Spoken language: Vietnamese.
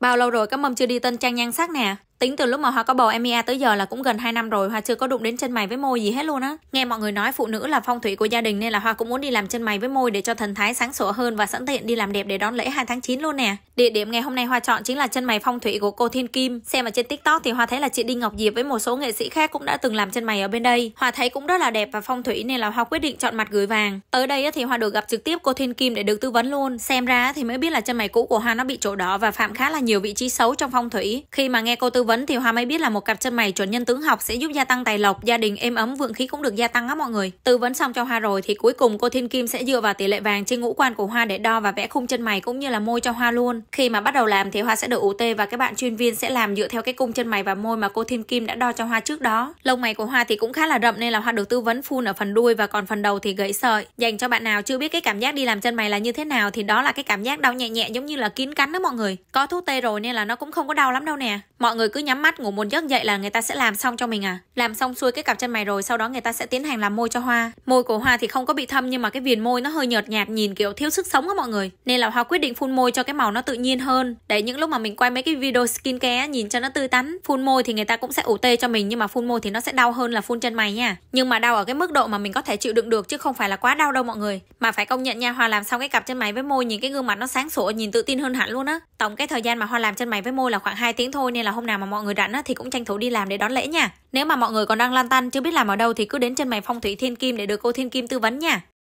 Bao lâu rồi các mâm chưa đi tân trang nhan sắc nè Tính từ lúc mà Hoa có bầu Emia tới giờ là cũng gần 2 năm rồi, Hoa chưa có đụng đến chân mày với môi gì hết luôn á. Nghe mọi người nói phụ nữ là phong thủy của gia đình nên là Hoa cũng muốn đi làm chân mày với môi để cho thần thái sáng sủa hơn và sẵn tiện đi làm đẹp để đón lễ 2 tháng 9 luôn nè. Địa điểm ngày hôm nay Hoa chọn chính là chân mày phong thủy của cô Thiên Kim. Xem ở trên TikTok thì Hoa thấy là chị Đinh Ngọc Diệp với một số nghệ sĩ khác cũng đã từng làm chân mày ở bên đây. Hoa thấy cũng rất là đẹp và phong thủy nên là Hoa quyết định chọn mặt gửi vàng. Tới đây thì Hoa được gặp trực tiếp cô Thiên Kim để được tư vấn luôn. Xem ra thì mới biết là chân mày cũ của Hoa nó bị chỗ đỏ và phạm khá là nhiều vị trí xấu trong phong thủy. Khi mà nghe cô tư vấn thì Hoa mới biết là một cặp chân mày chuẩn nhân tướng học sẽ giúp gia tăng tài lộc, gia đình êm ấm vượng khí cũng được gia tăng á mọi người. Tư vấn xong cho Hoa rồi thì cuối cùng cô Thiên Kim sẽ dựa vào tỷ lệ vàng trên ngũ quan của Hoa để đo và vẽ khung chân mày cũng như là môi cho Hoa luôn. Khi mà bắt đầu làm thì Hoa sẽ được UT và các bạn chuyên viên sẽ làm dựa theo cái cung chân mày và môi mà cô Thiên Kim đã đo cho Hoa trước đó. Lông mày của Hoa thì cũng khá là rậm nên là Hoa được tư vấn phun ở phần đuôi và còn phần đầu thì gãy sợi. Dành cho bạn nào chưa biết cái cảm giác đi làm chân mày là như thế nào thì đó là cái cảm giác đau nhẹ nhẹ giống như là kín cắn đó mọi người. Có thuốc tê rồi nên là nó cũng không có đau lắm đâu nè. Mọi người cứ cứ nhắm mắt ngủ một giấc dậy là người ta sẽ làm xong cho mình à làm xong xuôi cái cặp chân mày rồi sau đó người ta sẽ tiến hành làm môi cho hoa môi của hoa thì không có bị thâm nhưng mà cái viền môi nó hơi nhợt nhạt nhìn kiểu thiếu sức sống á mọi người nên là hoa quyết định phun môi cho cái màu nó tự nhiên hơn để những lúc mà mình quay mấy cái video skin care nhìn cho nó tươi tắn phun môi thì người ta cũng sẽ ủ tê cho mình nhưng mà phun môi thì nó sẽ đau hơn là phun chân mày nha nhưng mà đau ở cái mức độ mà mình có thể chịu đựng được chứ không phải là quá đau đâu mọi người mà phải công nhận nha hoa làm xong cái cặp chân mày với môi nhìn cái gương mặt nó sáng sủa nhìn tự tin hơn hẳn luôn á tổng cái thời gian mà hoa làm chân mày với môi là khoảng 2 tiếng thôi nên là hôm nào mà mọi người rảnh thì cũng tranh thủ đi làm để đón lễ nha. Nếu mà mọi người còn đang lan tăn chưa biết làm ở đâu thì cứ đến chân mày phong thủy thiên kim để được cô thiên kim tư vấn nha.